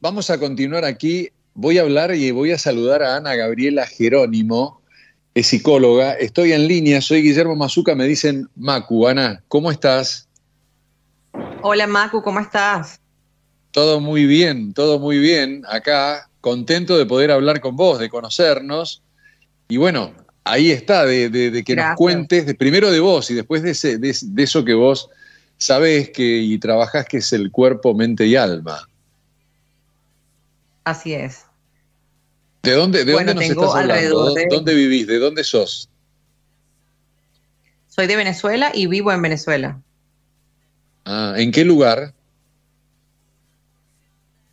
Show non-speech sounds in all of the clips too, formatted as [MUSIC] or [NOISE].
Vamos a continuar aquí. Voy a hablar y voy a saludar a Ana Gabriela Jerónimo, es psicóloga. Estoy en línea, soy Guillermo Mazuca, me dicen Macu. Ana, ¿cómo estás? Hola Macu, ¿cómo estás? Todo muy bien, todo muy bien. Acá, contento de poder hablar con vos, de conocernos. Y bueno, ahí está, de, que nos cuentes, primero de vos y después de, de eso que vos sabés que, y trabajás, que es el cuerpo, mente y alma. Así es. ¿De dónde, dónde nos estás hablando? De... ¿Dónde vivís? ¿De dónde sos? Soy de Venezuela y vivo en Venezuela. Ah, ¿En qué lugar?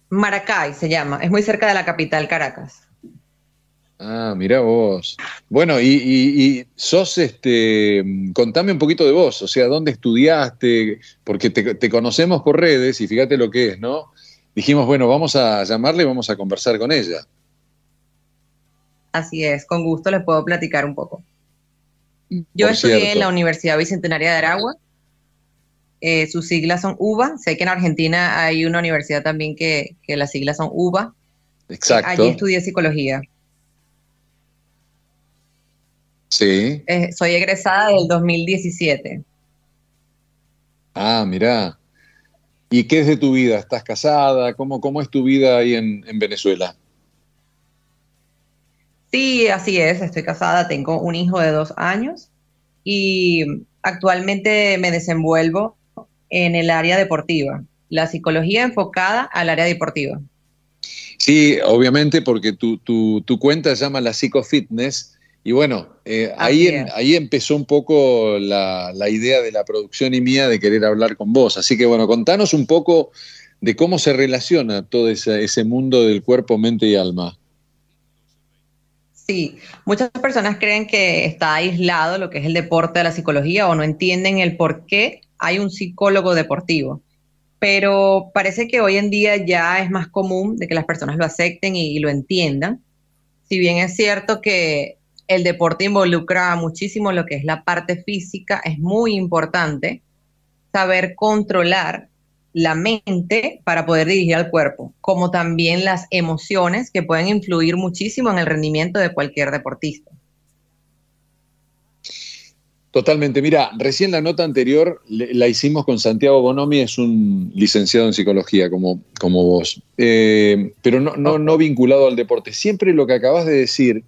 Maracay se llama, es muy cerca de la capital, Caracas. Ah, mira vos. Bueno, y, sos este, contame un poquito de vos, o sea, ¿dónde estudiaste? Porque te, te, conocemos por redes y fíjate lo que es, ¿no? dijimos, bueno, vamos a llamarle y vamos a conversar con ella. Así es, con gusto les puedo platicar un poco. Yo estudié en la Universidad Bicentenaria de Aragua. Eh, sus siglas son UBA. Sé que en Argentina hay una universidad también que, las siglas son UBA. Exacto. allí estudié psicología. Sí. Eh, soy egresada del 2017. Ah, mira. ¿Y qué es de tu vida? ¿Estás casada? ¿Cómo, cómo es tu vida ahí en, Venezuela? Sí, así es, estoy casada, tengo un hijo de dos años y actualmente me desenvuelvo en el área deportiva, la psicología enfocada al área deportiva. Sí, obviamente porque tu, tu cuenta se llama la psicofitness y bueno, eh, ahí, em, ahí empezó un poco la, idea de la producción y mía de querer hablar con vos. Así que bueno, contanos un poco de cómo se relaciona todo ese, mundo del cuerpo, mente y alma. Sí, muchas personas creen que está aislado lo que es el deporte de la psicología o no entienden el por qué hay un psicólogo deportivo pero parece que hoy en día ya es más común de que las personas lo acepten y, lo entiendan. Si bien es cierto que el deporte involucra muchísimo lo que es la parte física, es muy importante saber controlar la mente para poder dirigir al cuerpo, como también las emociones que pueden influir muchísimo en el rendimiento de cualquier deportista. Totalmente. Mira, recién la nota anterior la hicimos con Santiago Bonomi, es un licenciado en psicología como, como vos, eh, pero no, no vinculado al deporte. Siempre lo que acabas de decir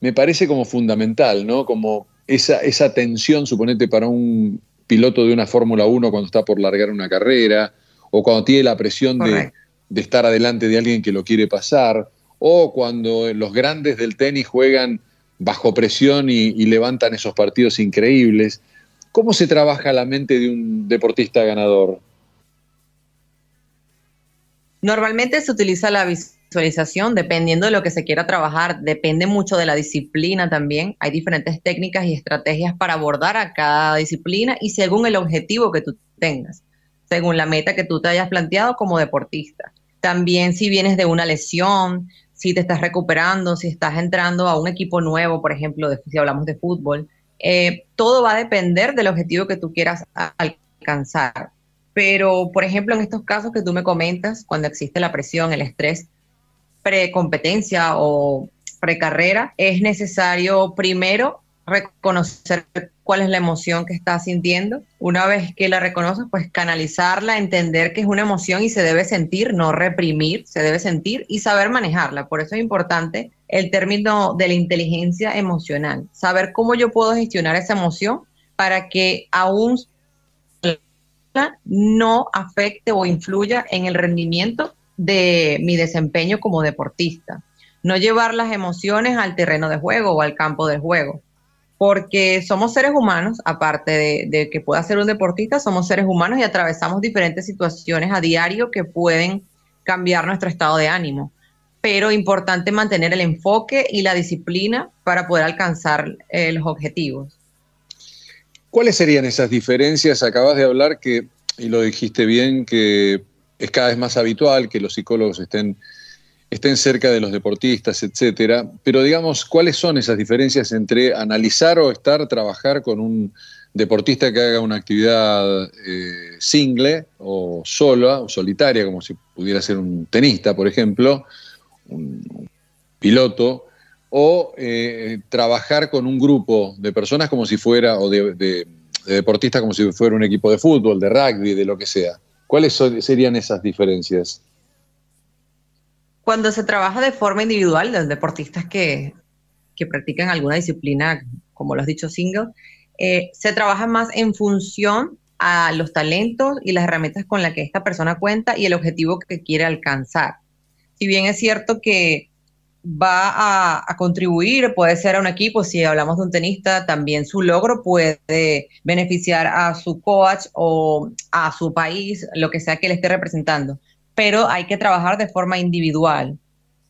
me parece como fundamental, ¿no? Como esa, esa tensión, suponete, para un piloto de una Fórmula 1 cuando está por largar una carrera, o cuando tiene la presión de, estar adelante de alguien que lo quiere pasar, o cuando los grandes del tenis juegan bajo presión y, y levantan esos partidos increíbles. ¿Cómo se trabaja la mente de un deportista ganador? Normalmente se utiliza la visión visualización, dependiendo de lo que se quiera trabajar, depende mucho de la disciplina también. Hay diferentes técnicas y estrategias para abordar a cada disciplina y según el objetivo que tú tengas, según la meta que tú te hayas planteado como deportista. También si vienes de una lesión, si te estás recuperando, si estás entrando a un equipo nuevo, por ejemplo, si hablamos de fútbol, eh, todo va a depender del objetivo que tú quieras alcanzar. Pero, por ejemplo, en estos casos que tú me comentas, cuando existe la presión, el estrés, precompetencia o precarrera, es necesario primero reconocer cuál es la emoción que estás sintiendo. Una vez que la reconoces, pues canalizarla, entender que es una emoción y se debe sentir, no reprimir, se debe sentir y saber manejarla. Por eso es importante el término de la inteligencia emocional, saber cómo yo puedo gestionar esa emoción para que aún no afecte o influya en el rendimiento de mi desempeño como deportista. No llevar las emociones al terreno de juego o al campo de juego. Porque somos seres humanos, aparte de, que pueda ser un deportista, somos seres humanos y atravesamos diferentes situaciones a diario que pueden cambiar nuestro estado de ánimo pero importante mantener el enfoque y la disciplina para poder alcanzar eh, los objetivos. ¿Cuáles serían esas diferencias? Acabas de hablar que, y lo dijiste bien, que es cada vez más habitual que los psicólogos estén, estén cerca de los deportistas, etcétera. Pero digamos, ¿cuáles son esas diferencias entre analizar o estar, trabajar con un deportista que haga una actividad eh, single o sola o solitaria, como si pudiera ser un tenista, por ejemplo, un piloto, o eh, trabajar con un grupo de personas como si fuera, o de deportistas como si fuera un equipo de fútbol, de rugby, de lo que sea? ¿Cuáles serían esas diferencias? Cuando se trabaja de forma individual, los deportistas que, practican alguna disciplina, como lo has dicho, single, eh, se trabaja más en función a los talentos y las herramientas con las que esta persona cuenta y el objetivo que quiere alcanzar. Si bien es cierto que va a, contribuir, puede ser a un equipo, si hablamos de un tenista, también su logro puede beneficiar a su coach o a su país, lo que sea que le esté representando. Pero hay que trabajar de forma individual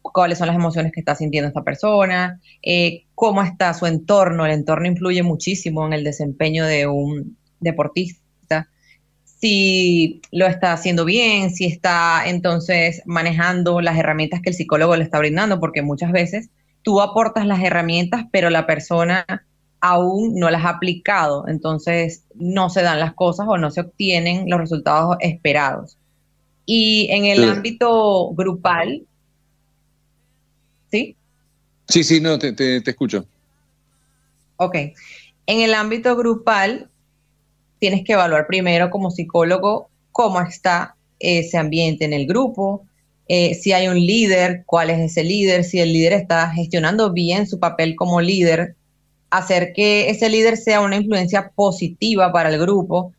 cuáles son las emociones que está sintiendo esta persona, eh, cómo está su entorno. El entorno influye muchísimo en el desempeño de un deportista si lo está haciendo bien, si está entonces manejando las herramientas que el psicólogo le está brindando, porque muchas veces tú aportas las herramientas, pero la persona aún no las ha aplicado, entonces no se dan las cosas o no se obtienen los resultados esperados. Y en el ámbito grupal, ¿sí? Sí, sí, no, te, te escucho. Ok. En el ámbito grupal, tienes que evaluar primero como psicólogo cómo está ese ambiente en el grupo, eh, si hay un líder, cuál es ese líder, si el líder está gestionando bien su papel como líder, hacer que ese líder sea una influencia positiva para el grupo,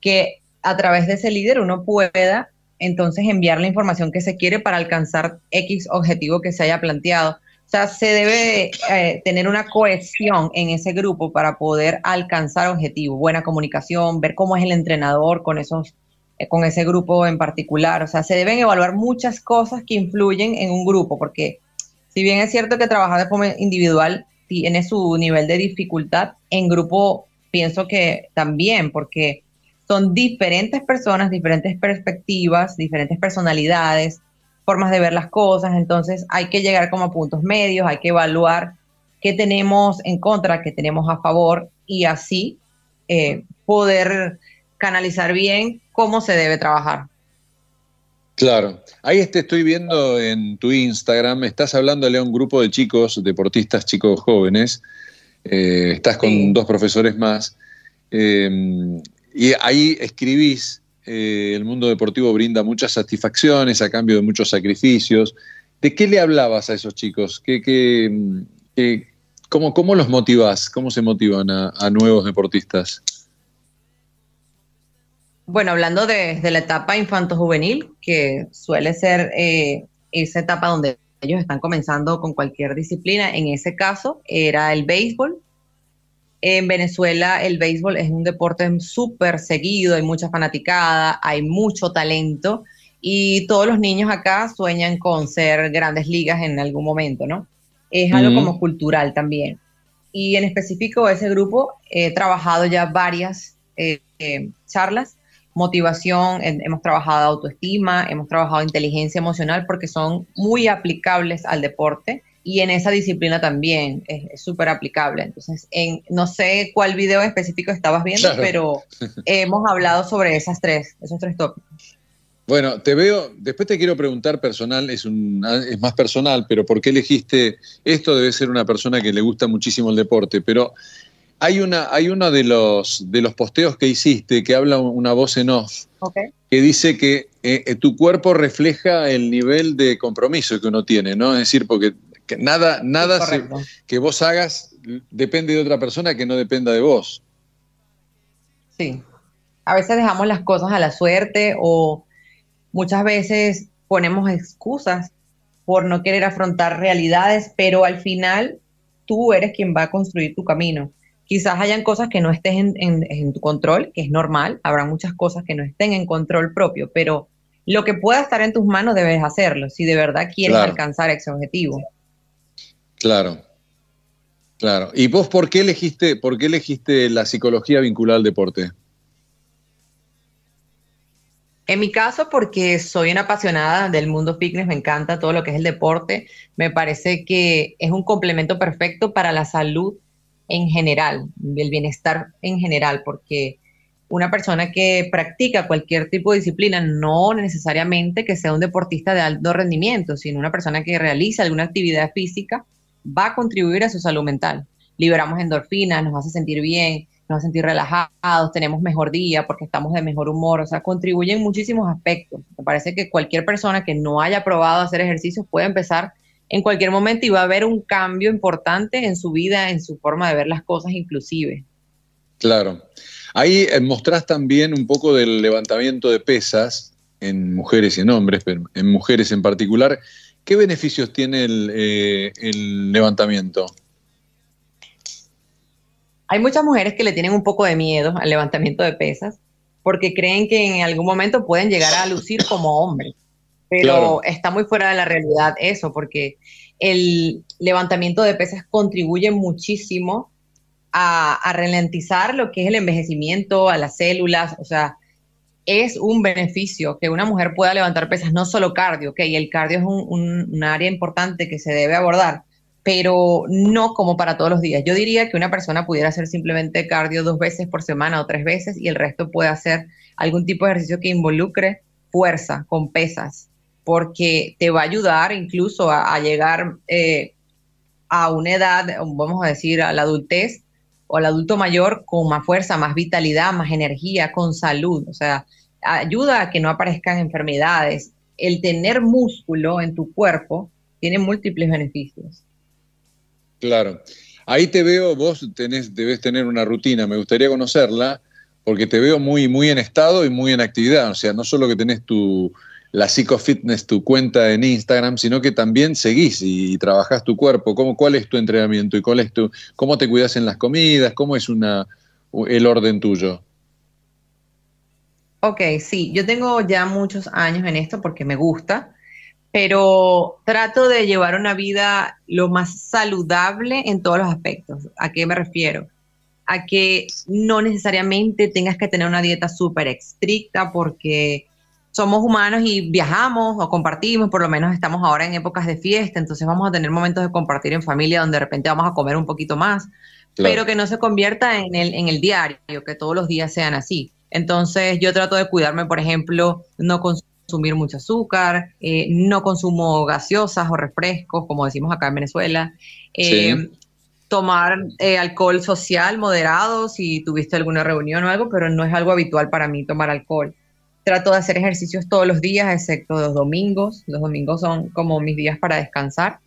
que a través de ese líder uno pueda entonces enviar la información que se quiere para alcanzar X objetivo que se haya planteado. O sea, se debe eh, tener una cohesión en ese grupo para poder alcanzar objetivos, buena comunicación, ver cómo es el entrenador con esos eh, con ese grupo en particular, o sea, se deben evaluar muchas cosas que influyen en un grupo, porque si bien es cierto que trabajar de forma individual tiene su nivel de dificultad, en grupo pienso que también, porque son diferentes personas, diferentes perspectivas, diferentes personalidades, formas de ver las cosas, entonces hay que llegar como a puntos medios, hay que evaluar qué tenemos en contra, qué tenemos a favor y así eh, poder canalizar bien cómo se debe trabajar. Claro, ahí te estoy viendo en tu Instagram, estás hablándole a un grupo de chicos, deportistas, chicos jóvenes, eh, estás con dos profesores más, eh, y ahí escribís eh, el mundo deportivo brinda muchas satisfacciones a cambio de muchos sacrificios. ¿De qué le hablabas a esos chicos? cómo, los motivas? ¿Cómo se motivan a, nuevos deportistas? Bueno, hablando de, la etapa infanto-juvenil, que suele ser eh, esa etapa donde ellos están comenzando con cualquier disciplina, en ese caso era el béisbol, en Venezuela el béisbol es un deporte súper seguido, hay mucha fanaticada, hay mucho talento y todos los niños acá sueñan con ser grandes ligas en algún momento, ¿no? Es algo mm. como cultural también. Y en específico ese grupo he trabajado ya varias eh, eh, charlas, motivación, hemos trabajado autoestima, hemos trabajado inteligencia emocional porque son muy aplicables al deporte y en esa disciplina también es súper aplicable. Entonces, en, no sé cuál video específico estabas viendo, pero [LAUGHS] hemos hablado sobre esas tres, esos tres tópicos. Bueno, te veo, después te quiero preguntar personal, es, un, es más personal, pero ¿por qué elegiste esto? Debe ser una persona que le gusta muchísimo el deporte, pero hay, una, hay uno de los, de los posteos que hiciste que habla una voz en off, que dice que eh, eh, tu cuerpo refleja el nivel de compromiso que uno tiene, ¿no? Es decir, porque nada nada que vos hagas depende de otra persona que no dependa de vos. Sí. A veces dejamos las cosas a la suerte o muchas veces ponemos excusas por no querer afrontar realidades, pero al final tú eres quien va a construir tu camino. Quizás hayan cosas que no estés en, tu control, que es normal, habrá muchas cosas que no estén en control propio, pero lo que pueda estar en tus manos debes hacerlo si de verdad quieres alcanzar ese objetivo. Claro, claro. ¿Y vos por qué elegiste, por qué elegiste la psicología vinculada al deporte? En mi caso, porque soy una apasionada del mundo fitness, me encanta todo lo que es el deporte, me parece que es un complemento perfecto para la salud en general, el bienestar en general, porque una persona que practica cualquier tipo de disciplina, no necesariamente que sea un deportista de alto rendimiento, sino una persona que realiza alguna actividad física, va a contribuir a su salud mental. Liberamos endorfinas, nos hace sentir bien, nos hace sentir relajados, tenemos mejor día porque estamos de mejor humor, o sea, contribuye en muchísimos aspectos. Me parece que cualquier persona que no haya probado hacer ejercicios puede empezar en cualquier momento y va a haber un cambio importante en su vida, en su forma de ver las cosas inclusive. Claro. Ahí eh, mostrás también un poco del levantamiento de pesas en mujeres y en hombres, pero en mujeres en particular, ¿Qué beneficios tiene eh, el, levantamiento? Hay muchas mujeres que le tienen un poco de miedo al levantamiento de pesas porque creen que en algún momento pueden llegar a lucir como hombres. Pero está muy fuera de la realidad eso, porque el levantamiento de pesas contribuye muchísimo a, ralentizar lo que es el envejecimiento, a las células, o sea, es un beneficio que una mujer pueda levantar pesas, no solo cardio, ok, el cardio es un, área importante que se debe abordar, pero no como para todos los días. Yo diría que una persona pudiera hacer simplemente cardio dos veces por semana o tres veces y el resto puede hacer algún tipo de ejercicio que involucre fuerza con pesas, porque te va a ayudar incluso a, llegar eh, a una edad, vamos a decir, a la adultez o al adulto mayor con más fuerza, más vitalidad, más energía, con salud. O sea, ayuda a que no aparezcan enfermedades. El tener músculo en tu cuerpo tiene múltiples beneficios. Claro. Ahí te veo, vos tenés, debes tener una rutina, me gustaría conocerla, porque te veo muy, muy en estado y muy en actividad. O sea, no solo que tenés tu, la psicofitness, tu cuenta en Instagram, sino que también seguís y, trabajás tu cuerpo. ¿Cómo, ¿Cuál es tu entrenamiento y cuál es tu, cómo te cuidas en las comidas? ¿Cómo es una, el orden tuyo? Ok, sí, yo tengo ya muchos años en esto porque me gusta, pero trato de llevar una vida lo más saludable en todos los aspectos. ¿A qué me refiero? A que no necesariamente tengas que tener una dieta súper estricta porque somos humanos y viajamos o compartimos, por lo menos estamos ahora en épocas de fiesta, entonces vamos a tener momentos de compartir en familia donde de repente vamos a comer un poquito más, pero que no se convierta en el, en el diario, que todos los días sean así. Entonces yo trato de cuidarme, por ejemplo, no consumir mucho azúcar, eh, no consumo gaseosas o refrescos, como decimos acá en Venezuela. Eh, tomar eh, alcohol social moderado si tuviste alguna reunión o algo, pero no es algo habitual para mí tomar alcohol. Trato de hacer ejercicios todos los días, excepto los domingos. Los domingos son como mis días para descansar.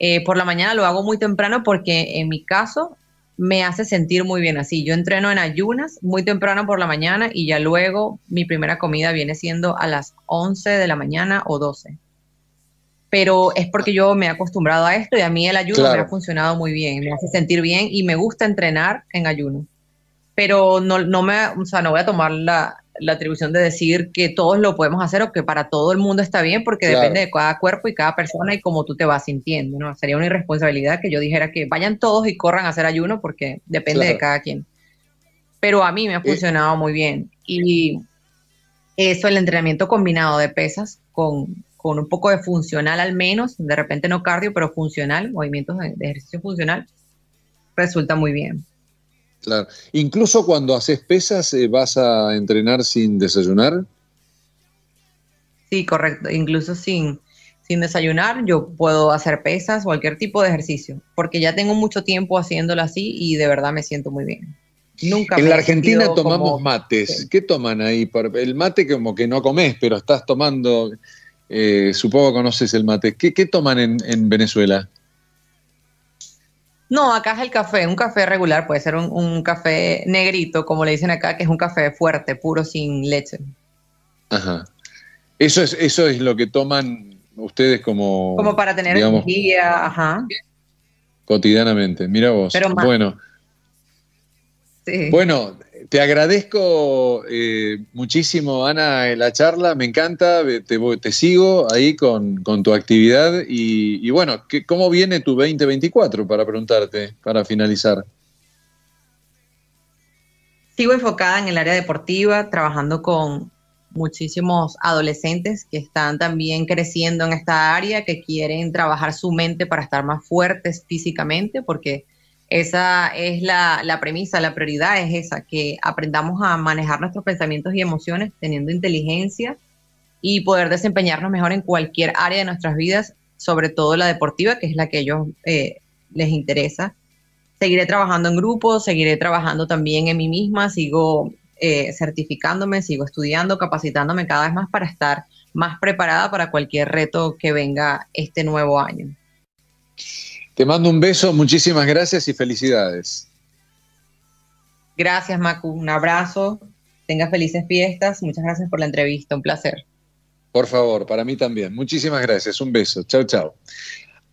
Eh, por la mañana lo hago muy temprano porque en mi caso me hace sentir muy bien así. Yo entreno en ayunas muy temprano por la mañana y ya luego mi primera comida viene siendo a las 11 de la mañana o 12. Pero es porque yo me he acostumbrado a esto y a mí el ayuno me ha funcionado muy bien, me hace sentir bien y me gusta entrenar en ayuno. Pero no, me, o sea, no voy a tomar la, la atribución de decir que todos lo podemos hacer o que para todo el mundo está bien, porque depende de cada cuerpo y cada persona y cómo tú te vas sintiendo, ¿no? Sería una irresponsabilidad que yo dijera que vayan todos y corran a hacer ayuno porque depende de cada quien. Pero a mí me ha funcionado muy bien. Y eso, el entrenamiento combinado de pesas con, con, un poco de funcional al menos, de repente no cardio, pero funcional, movimientos de ejercicio funcional, resulta muy bien. Claro. Incluso cuando haces pesas, eh, ¿vas a entrenar sin desayunar? Sí, correcto. Incluso sin, sin desayunar, yo puedo hacer pesas, cualquier tipo de ejercicio, porque ya tengo mucho tiempo haciéndolo así y de verdad me siento muy bien. Nunca en la Argentina tomamos mates. ¿Qué toman ahí? El mate como que no comes, pero estás tomando, eh, supongo conoces el mate. ¿Qué, toman en Venezuela? No, acá es el café, un café regular, puede ser un, café negrito, como le dicen acá, que es un café fuerte, puro, sin leche. Ajá. Eso es, eso es lo que toman ustedes como... Como para tener energía, ajá. Cotidianamente, mira vos. Pero bueno. Sí. Bueno, te agradezco eh, muchísimo, Ana, la charla. Me encanta, eh, te, sigo ahí con, tu actividad. Y, bueno, ¿cómo viene tu 2024 para preguntarte, para finalizar? Sigo enfocada en el área deportiva, trabajando con muchísimos adolescentes que están también creciendo en esta área, que quieren trabajar su mente para estar más fuertes físicamente, porque esa es la, premisa, la prioridad es esa, que aprendamos a manejar nuestros pensamientos y emociones teniendo inteligencia y poder desempeñarnos mejor en cualquier área de nuestras vidas, sobre todo la deportiva, que es la que a ellos eh, les interesa. Seguiré trabajando en grupo, seguiré trabajando también en mí misma, sigo eh, certificándome, sigo estudiando, capacitándome cada vez más para estar más preparada para cualquier reto que venga este nuevo año. Te mando un beso, muchísimas gracias y felicidades. Gracias, Macu. Un abrazo. Tengas felices fiestas. Muchas gracias por la entrevista. Un placer. Por favor, para mí también. Muchísimas gracias. Un beso. Chao, chao.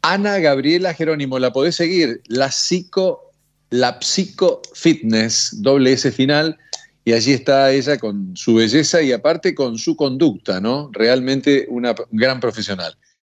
Ana Gabriela Jerónimo, la podés seguir. La psico, la psico fitness, doble S final. Y allí está ella con su belleza y aparte con su conducta, ¿no? Realmente una gran profesional.